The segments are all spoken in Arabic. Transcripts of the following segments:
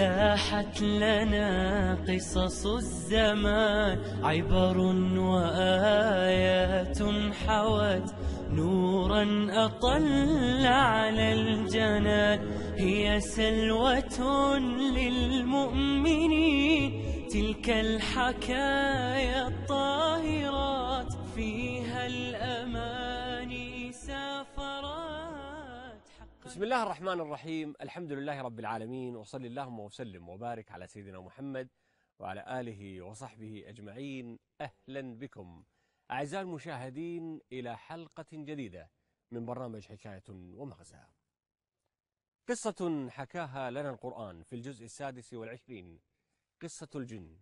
داحت لنا قصص الزمان عبر وآيات حوت نورا أطل على الجنان هي سلوة للمؤمنين تلك الحكايا الطاهرات فيها بسم الله الرحمن الرحيم الحمد لله رب العالمين وصلي اللهم وسلم وبارك على سيدنا محمد وعلى آله وصحبه أجمعين أهلا بكم أعزائي المشاهدين إلى حلقة جديدة من برنامج حكاية ومغزى قصة حكاها لنا القرآن في الجزء السادس والعشرين قصة الجن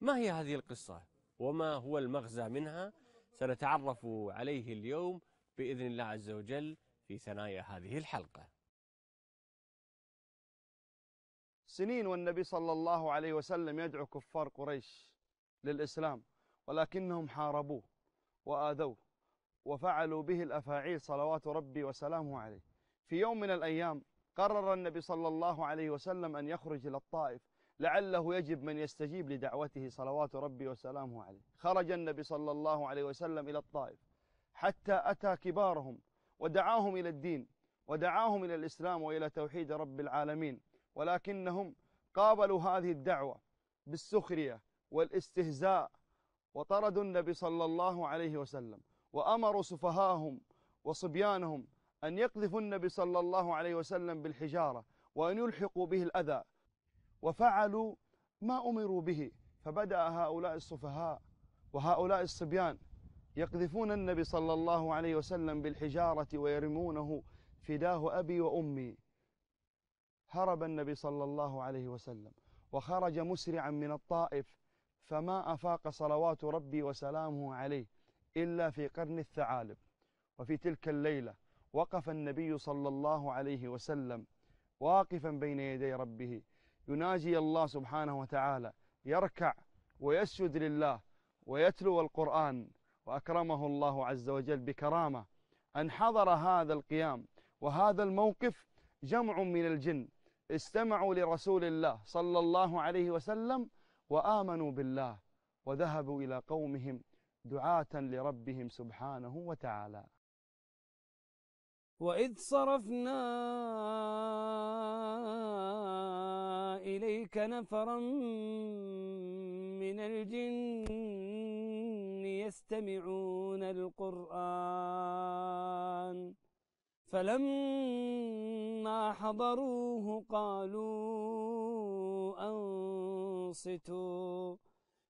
ما هي هذه القصة وما هو المغزى منها سنتعرف عليه اليوم بإذن الله عز وجل في ثنايا هذه الحلقة سنين والنبي صلى الله عليه وسلم يدعو كفار قريش للإسلام ولكنهم حاربوه وآذوه وفعلوا به الأفاعيل صلوات ربي وسلامه عليه في يوم من الأيام قرر النبي صلى الله عليه وسلم أن يخرج إلى الطائف لعله يجب من يستجيب لدعوته صلوات ربي وسلامه عليه خرج النبي صلى الله عليه وسلم إلى الطائف حتى أتى كبارهم ودعاهم إلى الدين ودعاهم إلى الإسلام وإلى توحيد رب العالمين ولكنهم قابلوا هذه الدعوة بالسخرية والاستهزاء وطردوا النبي صلى الله عليه وسلم وأمروا سفهاهم وصبيانهم أن يقذفوا النبي صلى الله عليه وسلم بالحجارة وأن يلحقوا به الأذى وفعلوا ما أمروا به فبدأ هؤلاء السفهاء وهؤلاء الصبيان يقذفون النبي صلى الله عليه وسلم بالحجارة ويرمونه فداه أبي وأمي هرب النبي صلى الله عليه وسلم وخرج مسرعا من الطائف فما أفاق صلوات ربي وسلامه عليه إلا في قرن الثعالب وفي تلك الليلة وقف النبي صلى الله عليه وسلم واقفا بين يدي ربه يناجي الله سبحانه وتعالى يركع ويسجد لله ويتلو القرآن وأكرمه الله عز وجل بكرامة أن حضر هذا القيام وهذا الموقف جمع من الجن استمعوا لرسول الله صلى الله عليه وسلم وآمنوا بالله وذهبوا إلى قومهم دعاة لربهم سبحانه وتعالى وإذ صرفنا إليك نفرا من الجن يستمعون القرآن فلما حضروه قالوا أنصتوا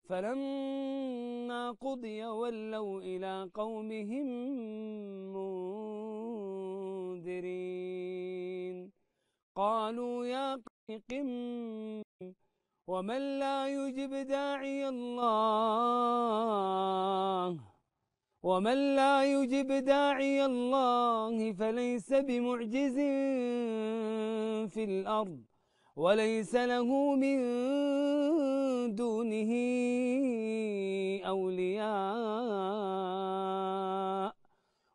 فلما قضي ولوا إلى قومهم منذرين قالوا يا قم ومن لا يجب داعي الله ومن لا يجب داعي الله فليس بمعجز في الأرض وليس له من دونه أولياء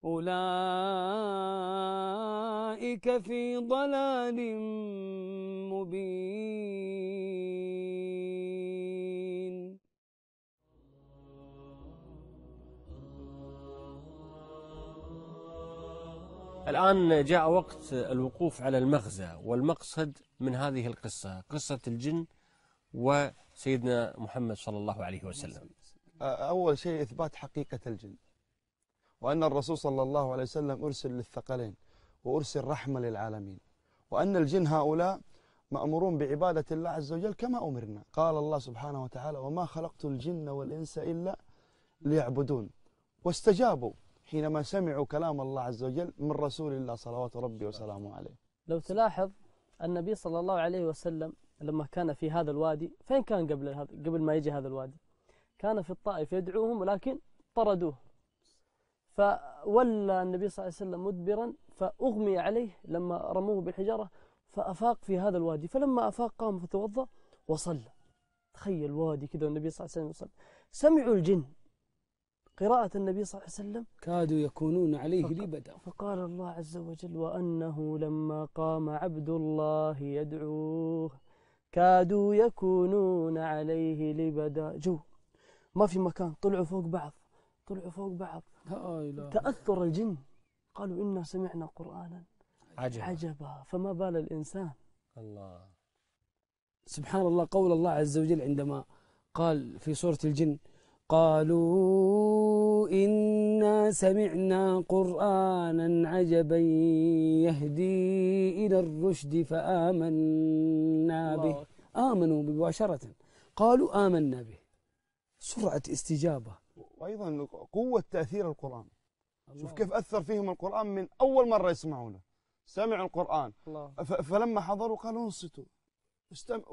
أولئك في ضلال مبين الآن جاء وقت الوقوف على المغزى والمقصد من هذه القصة قصة الجن وسيدنا محمد صلى الله عليه وسلم أول شيء إثبات حقيقة الجن وأن الرسول صلى الله عليه وسلم أرسل للثقلين وأرسل رحمة للعالمين وأن الجن هؤلاء مأمورون بعبادة الله عز وجل كما أمرنا قال الله سبحانه وتعالى وما خلقت الجن والإنس إلا ليعبدون واستجابوا حينما سمعوا كلام الله عز وجل من رسول الله صلوات ربي وسلامه عليه لو تلاحظ النبي صلى الله عليه وسلم لما كان في هذا الوادي فين كان قبل هذا قبل ما يجي هذا الوادي كان في الطائف يدعوهم ولكن طردوه فولى النبي صلى الله عليه وسلم مدبرا فأغمي عليه لما رموه بالحجارة فأفاق في هذا الوادي فلما أفاق قام فتوضأ وصلى تخيل وادي كذا والنبي صلى الله عليه وسلم يصلي سمعوا الجن قراءة النبي صلى الله عليه وسلم كادوا يكونون عليه لبدا فقال الله عز وجل وأنه لما قام عبد الله يدعوه كادوا يكونون عليه لبدا جو ما في مكان طلعوا فوق بعض طلعوا فوق بعض تأثر الجن قالوا إنا سمعنا قرآنا عجبا, عجبا فما بال الإنسان الله سبحان الله قول الله عز وجل عندما قال في سورة الجن قالوا إنا سمعنا قرآنا عجبا يهدي إلى الرشد فآمنا به آمنوا مباشرة قالوا آمنا به سرعة استجابة وأيضا قوة تأثير القرآن شوف كيف أثر فيهم القرآن من أول مرة يسمعونه سمعوا القرآن الله. فلما حضروا قالوا انصتوا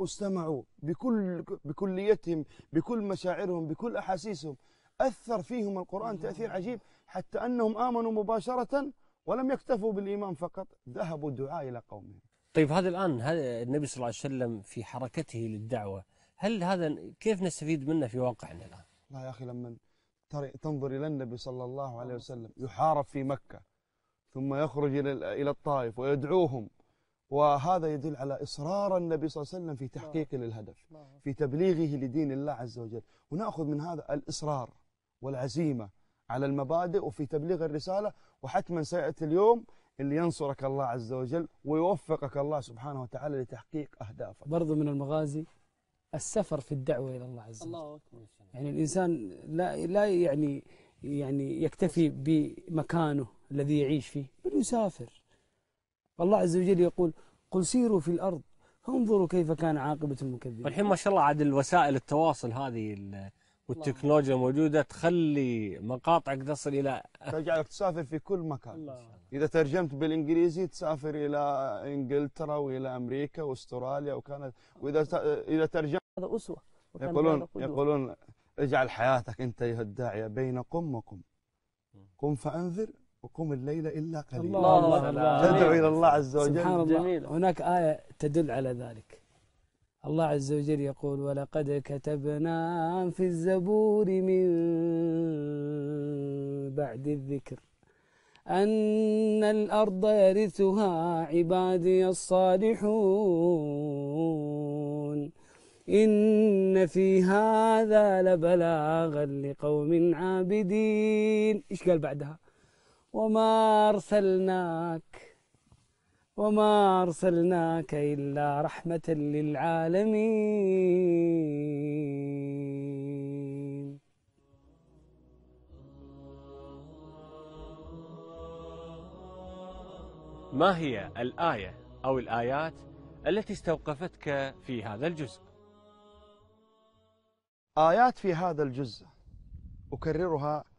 استمعوا بكل بكليتهم بكل مشاعرهم بكل أحاسيسهم أثر فيهم القرآن تأثير عجيب حتى أنهم آمنوا مباشرة ولم يكتفوا بالإيمان فقط ذهبوا دعاء إلى قومهم طيب هذا الآن هذا النبي صلى الله عليه وسلم في حركته للدعوة هل هذا كيف نستفيد منه في واقعنا الآن لا يا أخي لما تنظر إلى النبي صلى الله عليه وسلم يحارب في مكة ثم يخرج إلى الطائف ويدعوهم وهذا يدل على إصرار النبي صلى الله عليه وسلم في نعم. تحقيق للهدف نعم. في تبليغه لدين الله عز وجل ونأخذ من هذا الإصرار والعزيمة على المبادئ وفي تبليغ الرسالة وحتما سيأتي اليوم اللي ينصرك الله عز وجل ويوفقك الله سبحانه وتعالى لتحقيق أهدافك برضو من المغازي السفر في الدعوة إلى الله عز وجل الله أكبر. يعني الإنسان لا, لا يعني يعني يكتفي بمكانه الذي يعيش فيه بل يسافر فالله عز وجل يقول قل سيروا في الأرض فانظروا كيف كان عاقبة المكذبين والحين ما شاء الله عاد الوسائل التواصل هذه والتكنولوجيا الموجودة تخلي مقاطعك تصل إلى تجعلك تسافر في كل مكان الله. إذا ترجمت بالإنجليزي تسافر إلى إنجلترا وإلى أمريكا وأستراليا وكندا وإذا إذا ترجمت هذا أسوة يقولون يقولون اجعل حياتك أنت أيها الداعية بين قم وقم قم فأنذر وقم الليل إلا قليلا الله تدعو إلى الله عز وجل سبحان الله جميل. هناك آية تدل على ذلك الله عز وجل يقول ولقد كتبنا في الزبور من بعد الذكر أن الأرض يرثها عبادي الصالحون إن في هذا لبلاغا لقوم عابدين إيش قال بعدها؟ وما أرسلناك وما أرسلناك إلا رحمة للعالمين ما هي الآية أو الآيات التي استوقفتك في هذا الجزء؟ آيات في هذا الجزء أكررها